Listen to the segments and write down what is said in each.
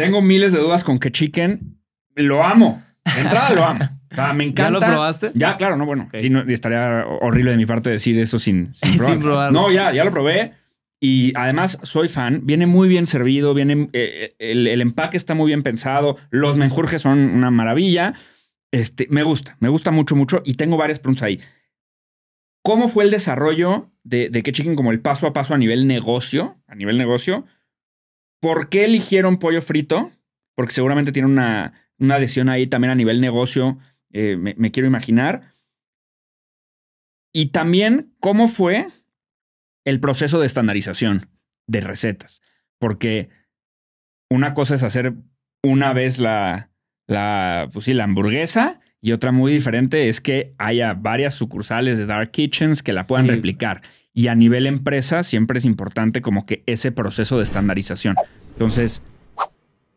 Tengo miles de dudas con que Chicken. Lo amo. De entrada lo amo. me encanta. ¿Ya lo probaste? Ya, claro, no, bueno. estaría horrible de mi parte decir eso sin, probarlo. No, ya, ya lo probé. Y además soy fan, viene muy bien servido, viene, eh, eh, el, empaque está muy bien pensado, los menjurjes son una maravilla. Este, me gusta, me gusta mucho, mucho y tengo varias preguntas ahí. ¿Cómo fue el desarrollo de, de que Chicken como el paso a paso a nivel negocio, a nivel negocio, ¿Por qué eligieron pollo frito? Porque seguramente tiene una, adhesión ahí también a nivel negocio, eh, me, quiero imaginar. Y también cómo fue el proceso de estandarización de recetas. Porque una cosa es hacer una vez la, la pues hamburguesa y otra muy diferente es que haya varias sucursales de Dark Kitchens que la puedan replicar. Y a nivel empresa siempre es importante como que ese proceso de estandarización. Entonces,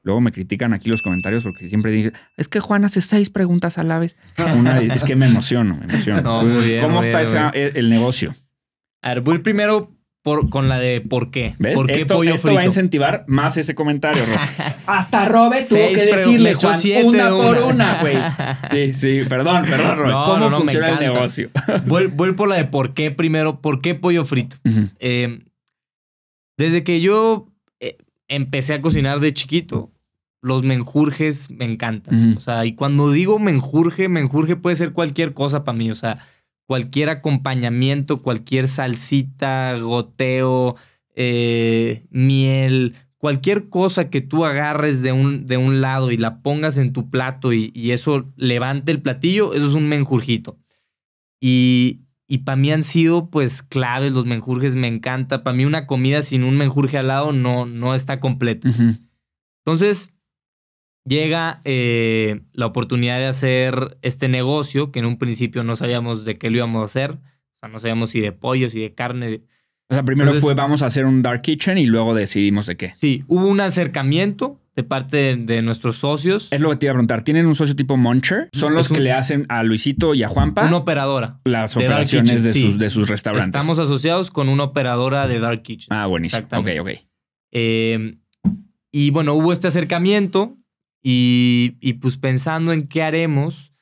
luego me critican aquí los comentarios porque siempre dije es que Juan hace seis preguntas a la vez. es que me emociono, me emociono. ¿cómo está e, el negocio? A ver, voy primero por, con la de por qué. ¿Ves? ¿Por qué esto, pollo esto va a incentivar más ese comentario, Rob. Hasta Robe tuvo que decirle, Juan, siete, una, por una, güey. sí, sí, perdón, perdón, Rob. No, ¿Cómo no, no, funciona el negocio? voy, por la de por qué primero. ¿Por qué pollo frito? eh, desde que yo eh, empecé a cocinar de chiquito, los menjurjes me encantan. O sea, y cuando digo menjurje, menjurje puede ser cualquier cosa para mí. O sea cualquier acompañamiento, cualquier salsita, goteo, eh, miel, cualquier cosa que tú agarres de un, de un lado y la pongas en tu plato y, eso levante el platillo, eso es un menjurjito. Y, y para mí han sido pues claves los menjurjes, me encanta. Para mí una comida sin un menjurje al lado no, no está completa. Entonces, llega eh, la oportunidad de hacer este negocio que en un principio no sabíamos de qué lo íbamos a hacer. O sea, no sabíamos si de pollo, si de carne. O sea, primero fue vamos a hacer un dark kitchen y luego decidimos de qué. Sí, hubo un acercamiento de parte de, nuestros socios. Es lo que te iba a preguntar. ¿Tienen un socio tipo moncher ¿Son los que le hacen a Luisito y a Juanpa? Una operadora. Las operaciones de sus, de sus restaurantes. Estamos asociados con una operadora de Dark Kitchen. Ah, buenísimo. Exactamente. Ok, ok. Eh, y bueno, hubo este acercamiento y, pues pensando en qué haremos,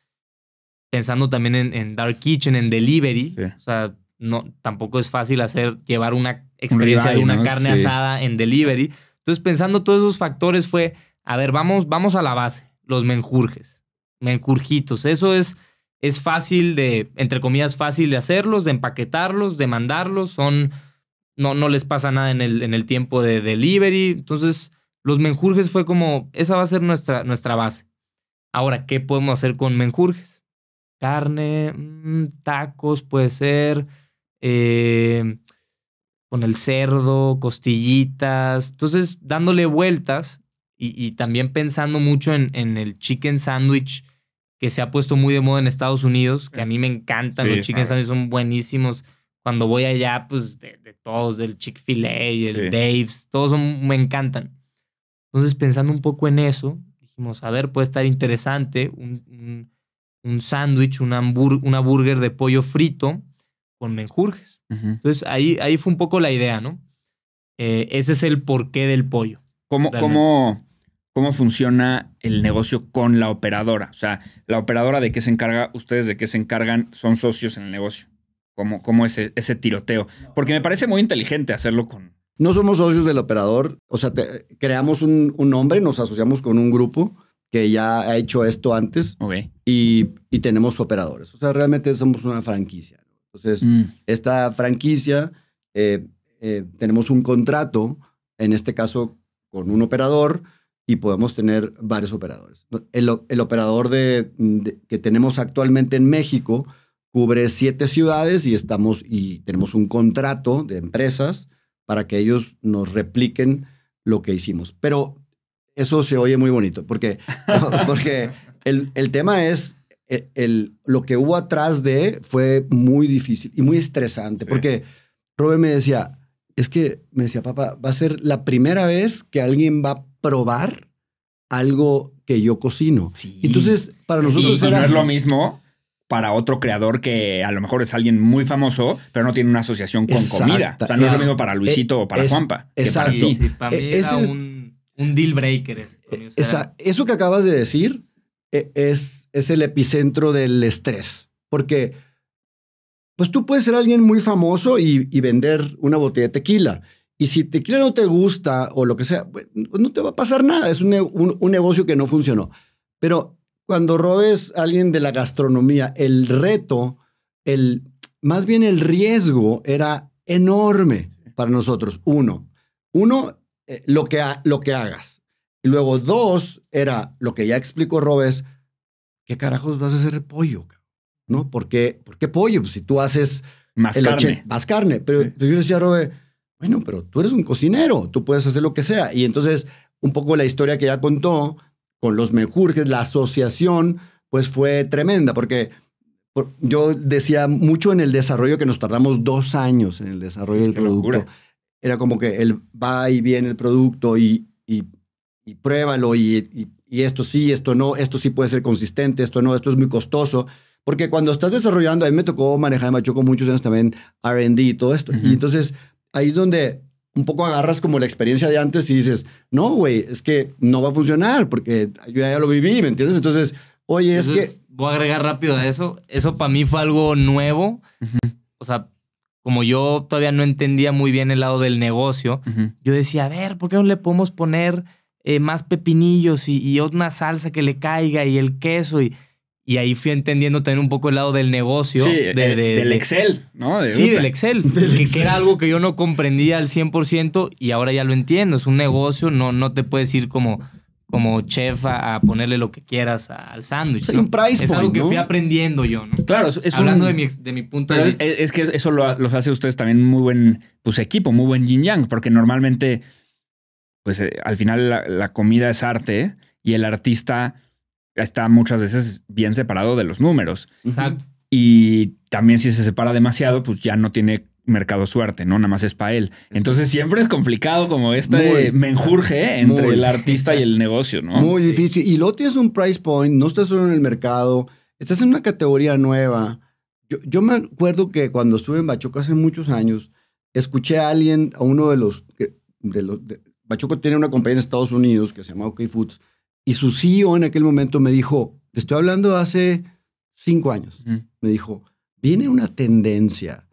pensando también en, en Dark Kitchen, en delivery, o sea, no, tampoco es fácil hacer, llevar una experiencia de una carne asada en delivery. Entonces, pensando todos esos factores fue, a ver, vamos, vamos a la base, los menjurjes, menjurjitos. Eso es, es fácil de, entre comillas, fácil de hacerlos, de empaquetarlos, de mandarlos, son, no, no les pasa nada en el, en el tiempo de delivery. Entonces, los menjurjes fue como, esa va a ser nuestra, nuestra base. Ahora, ¿qué podemos hacer con menjurjes? Carne, mm, tacos puede ser, eh, con el cerdo, costillitas. Entonces, dándole vueltas y, también pensando mucho en, el chicken sandwich que se ha puesto muy de moda en Estados Unidos, que a mí me encantan, los chicken sandwiches, son buenísimos. Cuando voy allá, pues de, todos, del Chick-fil-A, del Dave's, todos me encantan. Entonces, pensando un poco en eso, dijimos, a ver, puede estar interesante un, un, un sándwich, un una burger de pollo frito con menjurjes. Entonces, ahí, ahí fue un poco la idea, ¿no? Eh, ese es el porqué del pollo. ¿Cómo, cómo, cómo funciona el negocio con la operadora? O sea, la operadora de qué se encarga, ustedes de qué se encargan, son socios en el negocio. ¿Cómo, cómo es ese, tiroteo? Porque me parece muy inteligente hacerlo con, no somos socios del operador, o sea, creamos un, nombre, nos asociamos con un grupo que ya ha hecho esto antes y, tenemos operadores. O sea, realmente somos una franquicia. Entonces, mm. esta franquicia, eh, eh, tenemos un contrato, en este caso con un operador, y podemos tener varios operadores. El, operador que tenemos actualmente en México cubre siete ciudades y, estamos, y tenemos un contrato de empresas para que ellos nos repliquen lo que hicimos. Pero eso se oye muy bonito, porque, porque el, tema es, e, el, lo que hubo atrás de fue muy difícil y muy estresante, porque Robe me decía, es que, me decía, papá, va a ser la primera vez que alguien va a probar algo que yo cocino. Entonces, para nosotros... Y lo mismo para otro creador que a lo mejor es alguien muy famoso, pero no tiene una asociación con comida. O sea, no es, lo mismo para Luisito o para Juanpa. Exacto. para, e- es, un, deal breaker. eso que acabas de decir e, es, es el epicentro del estrés. Porque pues tú puedes ser alguien muy famoso y, vender una botella de tequila. Y si tequila no te gusta o lo que sea, no te va a pasar nada. Es un, un negocio que no funcionó. Pero cuando robes alguien de la gastronomía, el reto, el, más bien el riesgo era enorme para nosotros. Uno, uno, eh, lo, que lo que hagas. Y luego dos, era lo que ya explicó Robes, ¿qué carajos vas a hacer pollo? ¿No? ¿Por qué, ¿Por pollo? Pues, si tú haces... Más carne. más carne. Pero, yo decía, Robes, bueno, pero tú eres un cocinero, tú puedes hacer lo que sea. Y entonces, un poco la historia que ya contó con los menjurjes, la asociación, pues fue tremenda, porque yo decía mucho en el desarrollo que nos tardamos dos años en el desarrollo del producto. Era como que el va y viene el producto y, y, pruébalo y, y, esto sí, esto no, esto sí puede ser consistente, esto no, esto es muy costoso. Porque cuando estás desarrollando, a mí me tocó manejar, me con muchos años también RD y todo esto. Y entonces ahí es donde un poco agarras como la experiencia de antes y dices, no, güey, es que no va a funcionar porque yo ya lo viví, ¿me entiendes? Entonces, oye, es que... Voy a agregar rápido a eso. Eso para mí fue algo nuevo. O sea, como yo todavía no entendía muy bien el lado del negocio, yo decía, a ver, ¿por qué no le podemos poner eh, más pepinillos y, y, salsa que le caiga y el queso y... Y ahí fui entendiendo también un poco el lado del negocio. del Excel, ¿no? sí, del Excel. que, era algo que yo no comprendía al 100% y ahora ya lo entiendo. Es un negocio, no, no te puedes ir como, como chef a, ponerle lo que quieras al sándwich. es algo que fui aprendiendo yo, ¿no? Claro, es Hablando de, mi, de mi punto de vista. Es, que eso los hace ustedes también muy buen pues, equipo, muy buen yin yang, porque normalmente, pues eh, al final la, comida es arte y el artista está muchas veces bien separado de los números. Exacto. Y también si se separa demasiado, pues ya no tiene mercado suerte, ¿no? Nada más es para él. Entonces siempre es complicado como este muy, menjurje ¿eh? entre el artista y el negocio, ¿no? Muy difícil. Y luego tienes un price point, no estás solo en el mercado, estás en una categoría nueva. Yo, me acuerdo que cuando estuve en Bachoco hace muchos años, escuché a alguien, a uno de los... De los Bachoco tiene una compañía en Estados Unidos que se llama OK Foods y su CEO en aquel momento me dijo, te estoy hablando hace cinco años, me dijo, viene una tendencia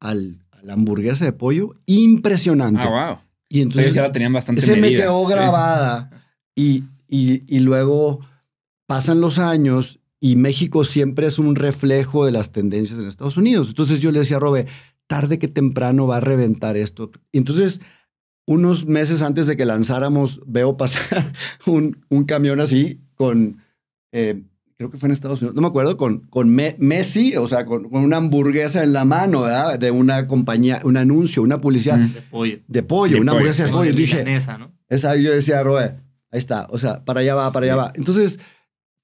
al, a la hamburguesa de pollo impresionante. Ah, wow. Y entonces ya la tenían bastante se me quedó grabada y, y luego pasan los años y México siempre es un reflejo de las tendencias en Estados Unidos. Entonces yo le decía a Robe, tarde que temprano va a reventar esto. Entonces unos meses antes de que lanzáramos, veo pasar un, un camión así con, eh, creo que fue en Estados Unidos, no me acuerdo, con, con Messi, o sea, con, una hamburguesa en la mano, ¿verdad? De una compañía, un anuncio, una publicidad. Mm. De pollo. De pollo, una hamburguesa de pollo. Dije, ¿no? esa, yo decía, Roe, ahí está, o sea, para allá va, para allá va. Entonces,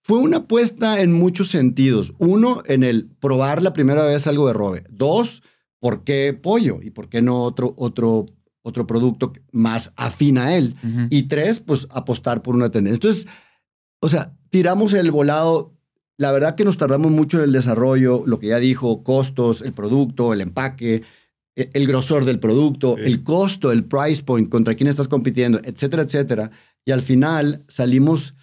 fue una apuesta en muchos sentidos. Uno, en el probar la primera vez algo de Roe. Dos, ¿por qué pollo? ¿Y por qué no otro, otro otro producto más afín a él. Y tres, pues apostar por una tendencia. Entonces, o sea, tiramos el volado. La verdad que nos tardamos mucho en el desarrollo, lo que ya dijo, costos, el producto, el empaque, e, el grosor del producto, el costo, el price point, contra quién estás compitiendo, etcétera, etcétera. Y al final salimos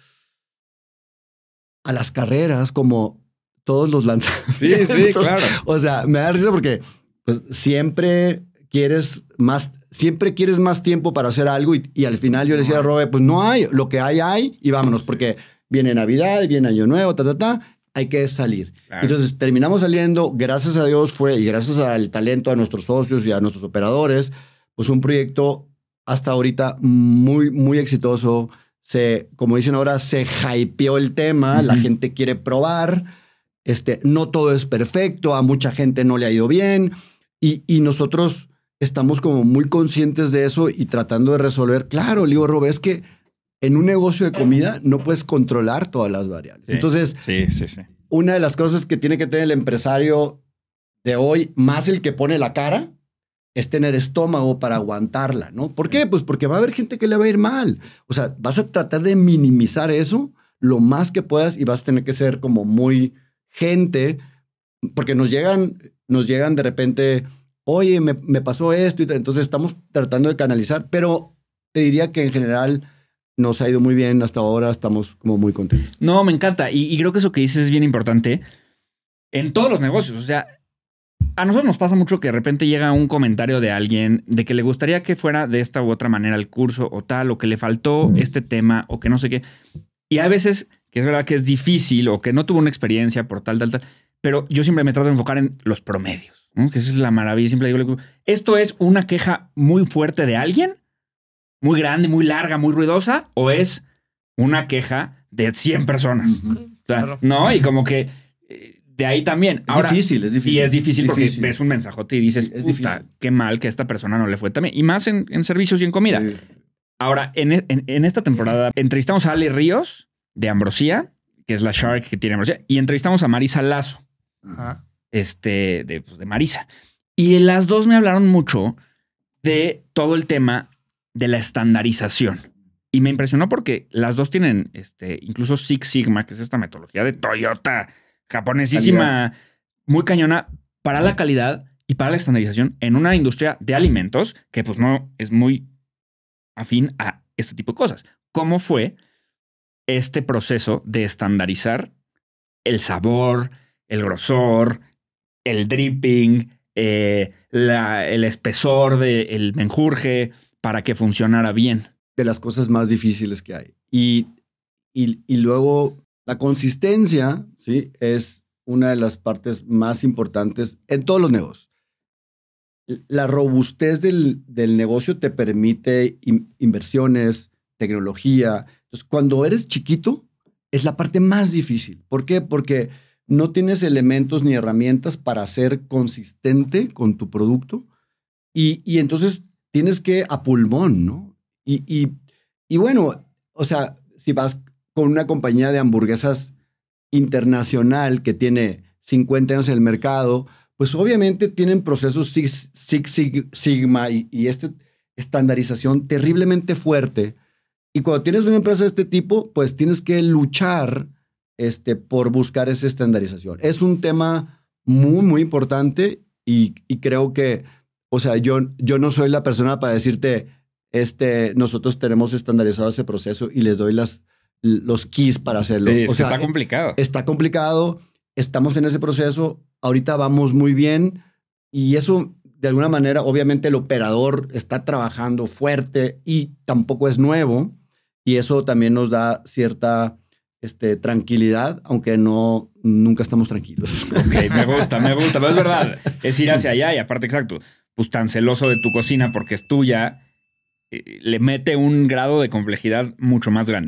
a las carreras como todos los lanzamientos. Sí, sí, claro. O sea, me da risa porque pues, siempre quieres más, siempre quieres más tiempo para hacer algo y, al final yo le decía a Robe, pues no hay, lo que hay hay y vámonos, porque viene Navidad, viene Año Nuevo, ta, ta, ta, hay que salir. Entonces terminamos saliendo, gracias a Dios fue, y gracias al talento, a nuestros socios y a nuestros operadores, pues un proyecto hasta ahorita muy, muy exitoso. Se, como dicen ahora, se hypeó el tema, la gente quiere probar, este, no todo es perfecto, a mucha gente no le ha ido bien. Y, y nosotros estamos como muy conscientes de eso y tratando de resolver. Claro, Lío Rob, es que en un negocio de comida no puedes controlar todas las variables. Entonces, una de las cosas que tiene que tener el empresario de hoy, más el que pone la cara, es tener estómago para aguantarla, ¿no? ¿Por qué? Pues porque va a haber gente que le va a ir mal. O sea, vas a tratar de minimizar eso lo más que puedas y vas a tener que ser como muy gente, porque nos llegan, nos llegan de repente oye, me, pasó esto, y entonces estamos tratando de canalizar, pero te diría que en general nos ha ido muy bien hasta ahora, estamos como muy contentos. No, me encanta. Y, y, creo que eso que dices es bien importante en todos los negocios. O sea, a nosotros nos pasa mucho que de repente llega un comentario de alguien de que le gustaría que fuera de esta u otra manera el curso o tal, o que le faltó este tema, o que no sé qué. Y a veces, que es verdad que es difícil o que no tuvo una experiencia por tal, tal, tal, pero yo siempre me trato de enfocar en los promedios que esa es la maravilla. Siempre digo, esto es una queja muy fuerte de alguien, muy grande, muy larga, muy ruidosa, o es una queja de 100 personas. No, y como que eh, de ahí también. Es Ahora, difícil, es difícil. Y es difícil porque ves un mensajote y dices, puta, qué mal que esta persona no le fue también. Y más en, servicios y en comida. Ahora, en, en, esta temporada entrevistamos a Ale Ríos de Ambrosía, que es la Shark que tiene Ambrosía, y entrevistamos a Marisa Lazo. Ajá este, pues, de, Marisa. Y las dos me hablaron mucho de todo el tema de la estandarización. Y me impresionó porque las dos tienen, este, incluso Six Sigma, que es esta metodología de Toyota, japonesísima, muy cañona, para la calidad y para la estandarización en una industria de alimentos que pues no es muy afín a este tipo de cosas. ¿Cómo fue este proceso de estandarizar el sabor, el grosor, el dripping, eh, el espesor del el menjurje para que funcionara bien. De las cosas más difíciles que hay. Y, luego la consistencia, ¿sí? Es una de las partes más importantes en todos los negocios. La robustez del, negocio te permite inversiones, tecnología. Entonces, cuando eres chiquito, es la parte más difícil. ¿Por qué? Porque no tienes elementos ni herramientas para ser consistente con tu producto y, entonces tienes que a pulmón, ¿no? Y, bueno, o sea, si vas con una compañía de hamburguesas internacional que tiene 50 años en el mercado, pues obviamente tienen procesos Six, Sigma y, y esta estandarización terriblemente fuerte. Y cuando tienes una empresa de este tipo, pues tienes que luchar este, por buscar esa estandarización. Es un tema muy, muy importante y, creo que, o sea, yo, yo no soy la persona para decirte, este, nosotros tenemos estandarizado ese proceso y les doy las, los keys para hacerlo. está eh, complicado. Está complicado, estamos en ese proceso, ahorita vamos muy bien y eso de alguna manera, obviamente el operador está trabajando fuerte y tampoco es nuevo y eso también nos da cierta este, tranquilidad, aunque no nunca estamos tranquilos. Ok, me gusta, me gusta, pero es verdad, es ir hacia allá y aparte, exacto, pues tan celoso de tu cocina porque es tuya, eh, le mete un grado de complejidad mucho más grande.